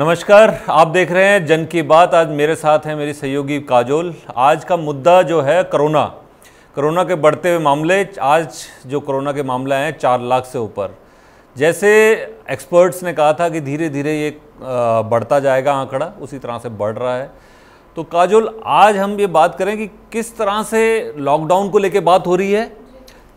नमस्कार आप देख रहे हैं जन की बात आज मेरे साथ हैं मेरी सहयोगी काजोल आज का मुद्दा जो है कोरोना कोरोना के बढ़ते हुए मामले आज जो कोरोना के मामले हैं चार लाख से ऊपर जैसे एक्सपर्ट्स ने कहा था कि धीरे धीरे ये बढ़ता जाएगा आंकड़ा उसी तरह से बढ़ रहा है तो काजोल आज हम ये बात करें कि किस तरह से लॉकडाउन को लेकर बात हो रही है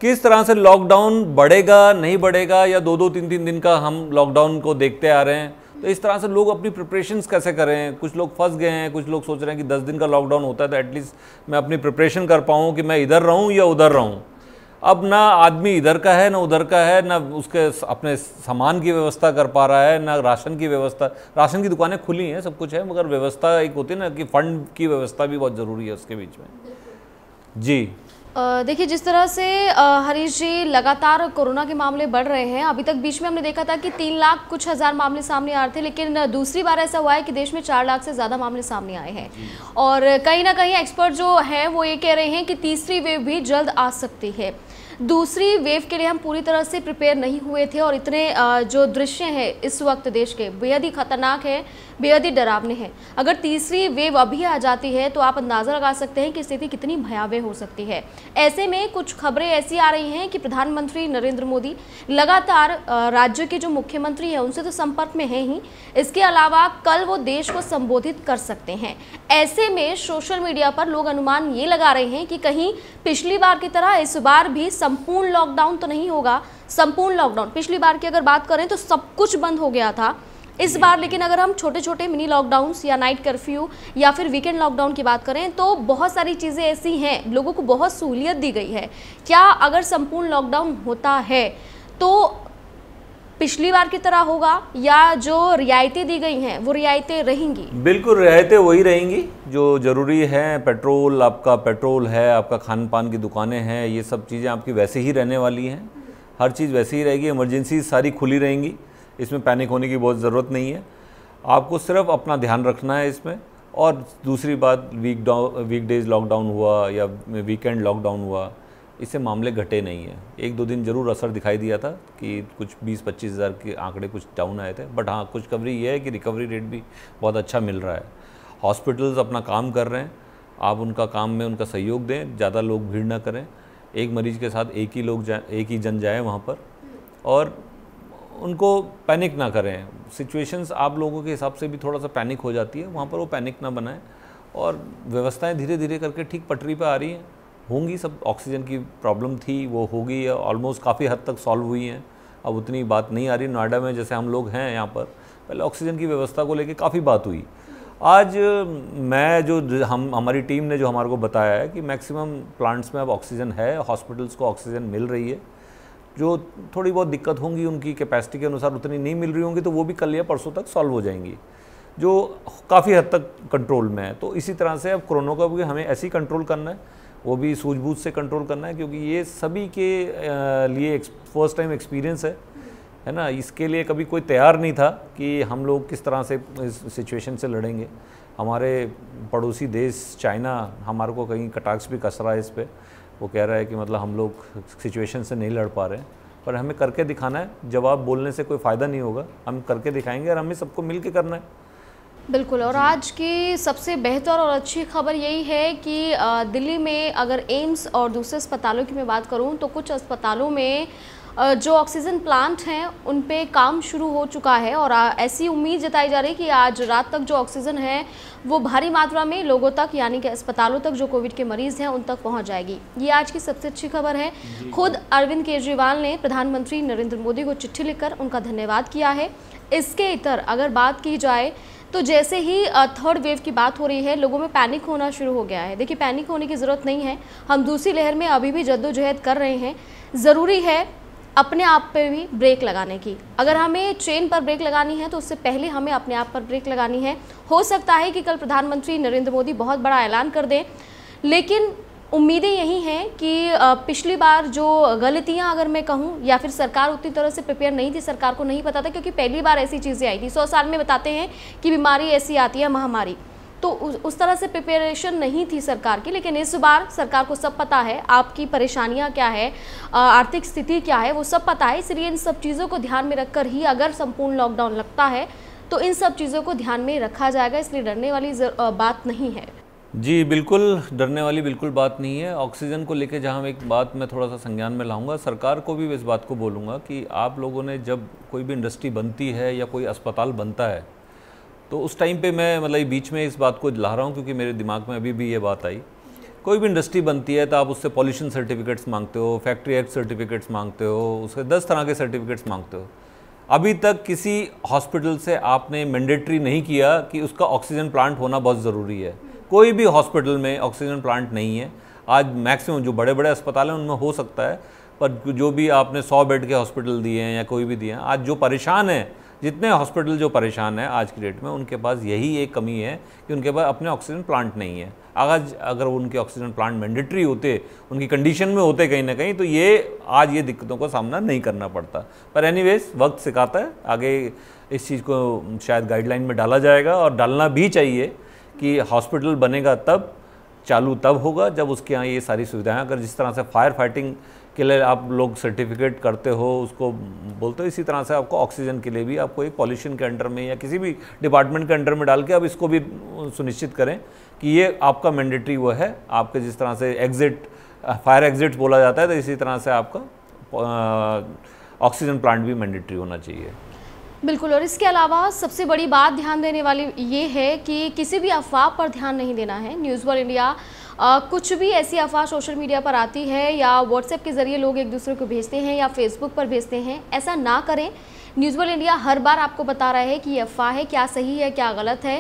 किस तरह से लॉकडाउन बढ़ेगा नहीं बढ़ेगा या दो दो तीन तीन दिन का हम लॉकडाउन को देखते आ रहे हैं तो इस तरह से लोग अपनी प्रिपरेशन कैसे करें कुछ लोग फंस गए हैं कुछ लोग सोच रहे हैं कि दस दिन का लॉकडाउन होता है तो एटलीस्ट मैं अपनी प्रिपरेशन कर पाऊँ कि मैं इधर रहूँ या उधर रहूँ अब ना आदमी इधर का है ना उधर का है ना उसके अपने सामान की व्यवस्था कर पा रहा है ना राशन की व्यवस्था राशन की दुकानें खुली हैं सब कुछ है मगर व्यवस्था एक होती है ना कि फ़ंड की व्यवस्था भी बहुत ज़रूरी है उसके बीच में जी देखिए जिस तरह से हरीश जी लगातार कोरोना के मामले बढ़ रहे हैं अभी तक बीच में हमने देखा था कि तीन लाख कुछ हज़ार मामले सामने आ रहे थे लेकिन दूसरी बार ऐसा हुआ है कि देश में चार लाख से ज़्यादा मामले सामने आए हैं और कहीं ना कहीं एक्सपर्ट जो हैं वो ये कह रहे हैं कि तीसरी वेव भी जल्द आ सकती है दूसरी वेव के लिए हम पूरी तरह से प्रिपेयर नहीं हुए थे और इतने जो दृश्य हैं इस वक्त देश के बेहद ही खतरनाक है बेहद ही डरावने हैं अगर तीसरी वेव अभी आ जाती है तो आप अंदाज़ा लगा सकते हैं कि स्थिति कितनी भयावह हो सकती है ऐसे में कुछ खबरें ऐसी आ रही हैं कि प्रधानमंत्री नरेंद्र मोदी लगातार राज्य के जो मुख्यमंत्री हैं उनसे तो संपर्क में हैं ही इसके अलावा कल वो देश को संबोधित कर सकते हैं ऐसे में सोशल मीडिया पर लोग अनुमान ये लगा रहे हैं कि कहीं पिछली बार की तरह इस बार भी सम संपूर्ण लॉकडाउन तो नहीं होगा संपूर्ण लॉकडाउन पिछली बार की अगर बात करें तो सब कुछ बंद हो गया था इस बार लेकिन अगर हम छोटे छोटे मिनी लॉकडाउन या नाइट कर्फ्यू या फिर वीकेंड लॉकडाउन की बात करें तो बहुत सारी चीज़ें ऐसी हैं लोगों को बहुत सहूलियत दी गई है क्या अगर संपूर्ण लॉकडाउन होता है तो पिछली बार की तरह होगा या जो रियायतें दी गई हैं वो रियायतें रहेंगी बिल्कुल रियायतें वही रहेंगी जो ज़रूरी हैं पेट्रोल आपका पेट्रोल है आपका खान पान की दुकानें हैं ये सब चीज़ें आपकी वैसे ही रहने वाली हैं हर चीज़ वैसे ही रहेगी इमरजेंसी सारी खुली रहेंगी इसमें पैनिक होने की बहुत ज़रूरत नहीं है आपको सिर्फ अपना ध्यान रखना है इसमें और दूसरी बात वीक वीकडेज लॉकडाउन हुआ या वीकेंड लॉकडाउन हुआ इससे मामले घटे नहीं हैं एक दो दिन ज़रूर असर दिखाई दिया था कि कुछ बीस पच्चीस हज़ार के आंकड़े कुछ डाउन आए थे बट हाँ कुछ खबरी ये है कि रिकवरी रेट भी बहुत अच्छा मिल रहा है हॉस्पिटल्स अपना काम कर रहे हैं आप उनका काम में उनका सहयोग दें ज़्यादा लोग भीड़ ना करें एक मरीज के साथ एक ही लोग जाए एक ही जन जाए वहाँ पर और उनको पैनिक ना करें सिचुएशंस आप लोगों के हिसाब से भी थोड़ा सा पैनिक हो जाती है वहाँ पर वो पैनिक ना बनाएं और व्यवस्थाएं धीरे धीरे करके ठीक पटरी पर आ रही हैं होंगी सब ऑक्सीजन की प्रॉब्लम थी वो होगी ऑलमोस्ट काफ़ी हद तक सॉल्व हुई हैं अब उतनी बात नहीं आ रही नोएडा में जैसे हम लोग हैं यहाँ पर पहले ऑक्सीजन की व्यवस्था को लेकर काफ़ी बात हुई आज मैं जो हम हमारी टीम ने जो हमारे को बताया है कि मैक्सिमम प्लांट्स में अब ऑक्सीजन है हॉस्पिटल्स को ऑक्सीजन मिल रही है जो थोड़ी बहुत दिक्कत होंगी उनकी कैपेसिटी के अनुसार उतनी नहीं मिल रही होंगी तो वो भी कल या परसों तक सॉल्व हो जाएंगी जो काफ़ी हद तक कंट्रोल में है तो इसी तरह से अब कोरोना का भी हमें ऐसे ही कंट्रोल करना है वो भी सूझबूझ से कंट्रोल करना है क्योंकि ये सभी के लिए फर्स्ट टाइम एक्सपीरियंस है है ना इसके लिए कभी कोई तैयार नहीं था कि हम लोग किस तरह से इस सिचुएशन से लड़ेंगे हमारे पड़ोसी देश चाइना हमारे को कहीं कटाक्ष भी कस रहा है इस पर वो कह रहा है कि मतलब हम लोग सिचुएशन से नहीं लड़ पा रहे हैं पर हमें करके दिखाना है जवाब बोलने से कोई फ़ायदा नहीं होगा हम करके दिखाएंगे और हमें सबको मिल के करना है बिल्कुल और आज की सबसे बेहतर और अच्छी खबर यही है कि दिल्ली में अगर एम्स और दूसरे अस्पतालों की मैं बात करूं तो कुछ अस्पतालों में जो ऑक्सीजन प्लांट हैं उन पे काम शुरू हो चुका है और ऐसी उम्मीद जताई जा रही है कि आज रात तक जो ऑक्सीजन है वो भारी मात्रा में लोगों तक यानी कि अस्पतालों तक जो कोविड के मरीज हैं उन तक पहुंच जाएगी ये आज की सबसे अच्छी खबर है खुद अरविंद केजरीवाल ने प्रधानमंत्री नरेंद्र मोदी को चिट्ठी लिखकर उनका धन्यवाद किया है इसके इतर अगर बात की जाए तो जैसे ही थर्ड वेव की बात हो रही है लोगों में पैनिक होना शुरू हो गया है देखिए पैनिक होने की ज़रूरत नहीं है हम दूसरी लहर में अभी भी जद्दोजहद कर रहे हैं ज़रूरी है अपने आप पर भी ब्रेक लगाने की अगर हमें ट्रेन पर ब्रेक लगानी है तो उससे पहले हमें अपने आप पर ब्रेक लगानी है हो सकता है कि कल प्रधानमंत्री नरेंद्र मोदी बहुत बड़ा ऐलान कर दें लेकिन उम्मीदें यही हैं कि पिछली बार जो गलतियां अगर मैं कहूं या फिर सरकार उतनी तरह से प्रिपेयर नहीं थी सरकार को नहीं पता था क्योंकि पहली बार ऐसी चीज़ें आई थी सौ साल में बताते हैं कि बीमारी ऐसी आती है महामारी तो उस तरह से प्रिपेरेशन नहीं थी सरकार की लेकिन इस बार सरकार को सब पता है आपकी परेशानियां क्या है आर्थिक स्थिति क्या है वो सब पता है इसलिए इन सब चीज़ों को ध्यान में रखकर ही अगर संपूर्ण लॉकडाउन लगता है तो इन सब चीज़ों को ध्यान में रखा जाएगा इसलिए डरने वाली बात नहीं है जी बिल्कुल डरने वाली बिल्कुल बात नहीं है ऑक्सीजन को लेकर जहाँ एक बात मैं थोड़ा सा संज्ञान में लाऊंगा सरकार को भी इस बात को बोलूँगा कि आप लोगों ने जब कोई भी इंडस्ट्री बनती है या कोई अस्पताल बनता है तो उस टाइम पे मैं मतलब बीच में इस बात को ला रहा हूँ क्योंकि मेरे दिमाग में अभी भी ये बात आई कोई भी इंडस्ट्री बनती है तो आप उससे पॉल्यूशन सर्टिफिकेट्स मांगते हो फैक्ट्री एक्ट सर्टिफिकेट्स मांगते हो उसके दस तरह के सर्टिफिकेट्स मांगते हो अभी तक किसी हॉस्पिटल से आपने मैंडेटरी नहीं किया कि उसका ऑक्सीजन प्लांट होना बहुत ज़रूरी है कोई भी हॉस्पिटल में ऑक्सीजन प्लांट नहीं है आज मैक्सिमम जो बड़े बड़े अस्पताल हैं उनमें हो सकता है पर जो भी आपने सौ बेड के हॉस्पिटल दिए हैं या कोई भी दिए हैं आज जो परेशान हैं जितने हॉस्पिटल जो परेशान हैं आज की डेट में उनके पास यही एक कमी है कि उनके पास अपने ऑक्सीजन प्लांट नहीं है आज अगर उनके ऑक्सीजन प्लांट मैंडेटरी होते उनकी कंडीशन में होते कहीं ना कहीं तो ये आज ये दिक्कतों का सामना नहीं करना पड़ता पर एनी वक्त सिखाता है आगे इस चीज़ को शायद गाइडलाइन में डाला जाएगा और डालना भी चाहिए कि हॉस्पिटल बनेगा तब चालू तब होगा जब उसके यहाँ ये सारी सुविधाएं अगर जिस तरह से फायर फाइटिंग के लिए आप लोग सर्टिफिकेट करते हो उसको बोलते हो इसी तरह से आपको ऑक्सीजन के लिए भी आपको एक पॉल्यूशन के अंडर में या किसी भी डिपार्टमेंट के अंडर में डाल के आप इसको भी सुनिश्चित करें कि ये आपका मैंडेटरी वो है आपके जिस तरह से एग्जिट फायर एग्जिट बोला जाता है तो इसी तरह से आपका ऑक्सीजन प्लांट भी मैंडेटरी होना चाहिए बिल्कुल और इसके अलावा सबसे बड़ी बात ध्यान देने वाली ये है कि किसी भी अफवाह पर ध्यान नहीं देना है न्यूज़ वर्ल्ड इंडिया आ, कुछ भी ऐसी अफवाह सोशल मीडिया पर आती है या व्हाट्सएप के ज़रिए लोग एक दूसरे को भेजते हैं या फेसबुक पर भेजते हैं ऐसा ना करें न्यूज़ वर्ल्ड इंडिया हर बार आपको बता रहा है कि ये अफवाह है क्या सही है क्या गलत है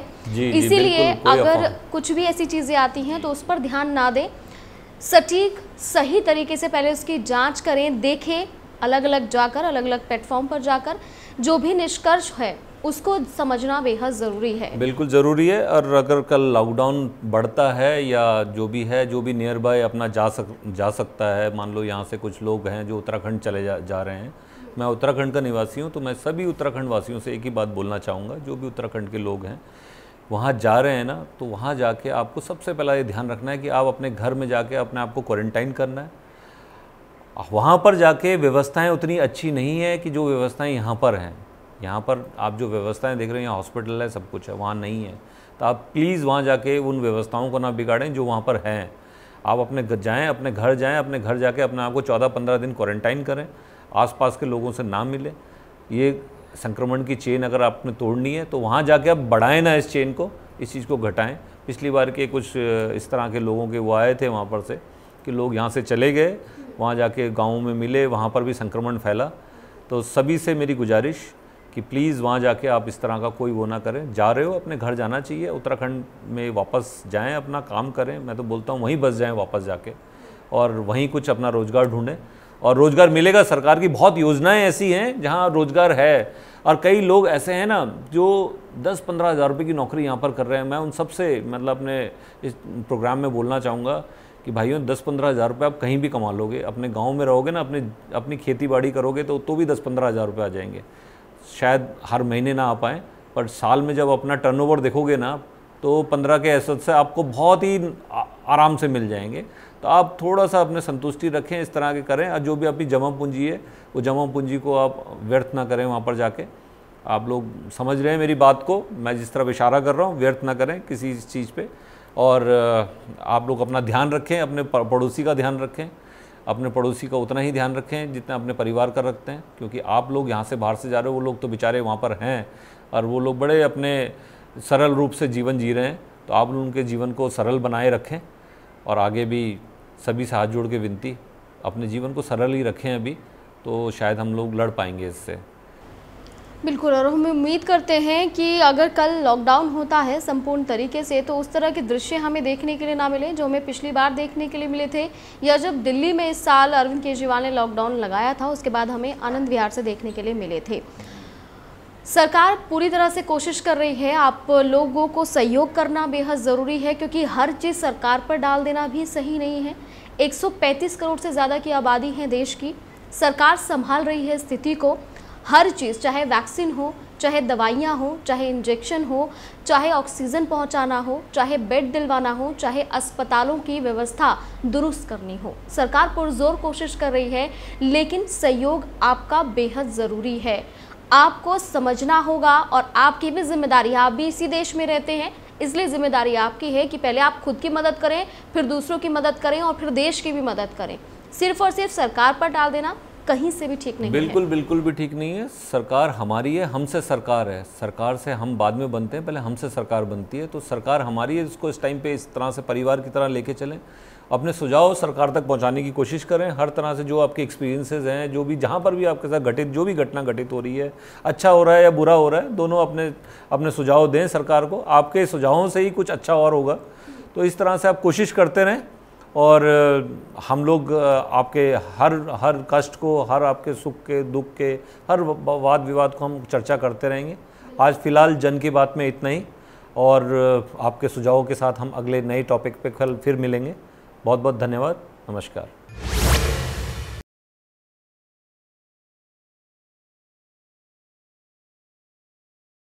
इसीलिए अगर कुछ भी ऐसी चीज़ें आती हैं तो उस पर ध्यान ना दें सटीक सही तरीके से पहले उसकी जाँच करें देखें अलग अलग जाकर अलग अलग प्लेटफॉर्म पर जाकर जो भी निष्कर्ष है उसको समझना बेहद ज़रूरी है बिल्कुल ज़रूरी है और अगर कल लॉकडाउन बढ़ता है या जो भी है जो भी नियर बाय अपना जा सक जा सकता है मान लो यहाँ से कुछ लोग हैं जो उत्तराखंड चले जा, जा रहे हैं मैं उत्तराखंड का निवासी हूँ तो मैं सभी उत्तराखंड वासियों से एक ही बात बोलना चाहूँगा जो भी उत्तराखंड के लोग हैं वहाँ जा रहे हैं ना तो वहाँ जाके आपको सबसे पहला ये ध्यान रखना है कि आप अपने घर में जाके अपने आप को क्वारंटाइन करना है वहाँ पर जाके व्यवस्थाएं उतनी अच्छी नहीं है कि जो व्यवस्थाएं यहाँ पर हैं यहाँ पर आप जो व्यवस्थाएं देख रहे हैं यहाँ हॉस्पिटल है सब कुछ है वहाँ नहीं है तो आप प्लीज़ वहाँ जाके उन व्यवस्थाओं को ना बिगाड़ें जो वहाँ पर हैं आप अपने जाएँ अपने घर जाएँ अपने घर जाके अपने आप को चौदह पंद्रह दिन क्वारंटाइन करें आसपास के लोगों से ना मिले ये संक्रमण की चेन अगर आपने तोड़नी है तो वहाँ जाके आप बढ़ाएं ना इस चेन को इस चीज़ को घटाएं पिछली बार के कुछ इस तरह के लोगों के वो आए थे वहाँ पर से कि लोग यहाँ से चले गए वहाँ जाके गाँव में मिले वहाँ पर भी संक्रमण फैला तो सभी से मेरी गुजारिश कि प्लीज़ वहाँ जाके आप इस तरह का कोई वो ना करें जा रहे हो अपने घर जाना चाहिए उत्तराखंड में वापस जाएं अपना काम करें मैं तो बोलता हूँ वहीं बस जाएं वापस जाके और वहीं कुछ अपना रोज़गार ढूंढें और रोज़गार मिलेगा सरकार की बहुत योजनाएं ऐसी हैं जहाँ रोज़गार है और कई लोग ऐसे हैं ना जो दस पंद्रह हज़ार रुपये की नौकरी यहाँ पर कर रहे हैं मैं उन सबसे मतलब अपने इस प्रोग्राम में बोलना चाहूँगा कि भाइयों दस पंद्रह हज़ार रुपये आप कहीं भी कमा लोगे अपने गांव में रहोगे ना अपने अपनी खेती बाड़ी करोगे तो तो भी दस पंद्रह हज़ार रुपये आ जाएंगे शायद हर महीने ना आ पाए पर साल में जब अपना टर्नओवर देखोगे ना तो पंद्रह के एसत से आपको बहुत ही आराम से मिल जाएंगे तो आप थोड़ा सा अपने संतुष्टि रखें इस तरह के करें और जो भी आपकी जमा पूंजी है वो जमा पूंजी को आप व्यर्थ ना करें वहाँ पर जाके आप लोग समझ रहे हैं मेरी बात को मैं जिस तरह इशारा कर रहा हूँ व्यर्थ ना करें किसी चीज़ पर और आप लोग अपना ध्यान रखें अपने पड़ोसी का ध्यान रखें अपने पड़ोसी का उतना ही ध्यान रखें जितना अपने परिवार का रखते हैं क्योंकि आप लोग यहाँ से बाहर से जा रहे हो वो लोग तो बेचारे वहाँ पर हैं और वो लोग बड़े अपने सरल रूप से जीवन जी रहे हैं तो आप लोग उनके जीवन को सरल बनाए रखें और आगे भी सभी से हाथ जोड़ के विनती अपने जीवन को सरल ही रखें अभी तो शायद हम लोग लड़ पाएंगे इससे बिल्कुल और हम उम्मीद करते हैं कि अगर कल लॉकडाउन होता है संपूर्ण तरीके से तो उस तरह के दृश्य हमें देखने के लिए ना मिले जो हमें पिछली बार देखने के लिए मिले थे या जब दिल्ली में इस साल अरविंद केजरीवाल ने लॉकडाउन लगाया था उसके बाद हमें आनंद विहार से देखने के लिए मिले थे सरकार पूरी तरह से कोशिश कर रही है आप लोगों को सहयोग करना बेहद ज़रूरी है क्योंकि हर चीज़ सरकार पर डाल देना भी सही नहीं है एक करोड़ से ज़्यादा की आबादी है देश की सरकार संभाल रही है स्थिति को हर चीज़ चाहे वैक्सीन हो चाहे दवाइयाँ हो चाहे इंजेक्शन हो चाहे ऑक्सीजन पहुँचाना हो चाहे बेड दिलवाना हो चाहे अस्पतालों की व्यवस्था दुरुस्त करनी हो सरकार पुरजोर कोशिश कर रही है लेकिन सहयोग आपका बेहद ज़रूरी है आपको समझना होगा और आपकी भी जिम्मेदारी आप भी इसी देश में रहते हैं इसलिए जिम्मेदारी आपकी है कि पहले आप खुद की मदद करें फिर दूसरों की मदद करें और फिर देश की भी मदद करें सिर्फ और सिर्फ सरकार पर डाल देना कहीं से भी ठीक नहीं बिल्कुल है। बिल्कुल भी ठीक नहीं है सरकार हमारी है हमसे सरकार है सरकार से हम बाद में बनते हैं पहले हमसे सरकार बनती है तो सरकार हमारी है इसको इस टाइम पे इस तरह से परिवार की तरह लेके चलें अपने सुझाव सरकार तक पहुंचाने की कोशिश करें हर तरह से जो आपके एक्सपीरियंसेस हैं जो भी जहां पर भी आपके साथ घटित जो भी घटना घटित हो रही है अच्छा हो रहा है या बुरा हो रहा है दोनों अपने अपने सुझाव दें सरकार को आपके सुझावों से ही कुछ अच्छा और होगा तो इस तरह से आप कोशिश करते रहें और हम लोग आपके हर हर कष्ट को हर आपके सुख के दुख के हर वाद विवाद को हम चर्चा करते रहेंगे आज फ़िलहाल जन की बात में इतना ही और आपके सुझावों के साथ हम अगले नए टॉपिक पे कल फिर मिलेंगे बहुत बहुत धन्यवाद नमस्कार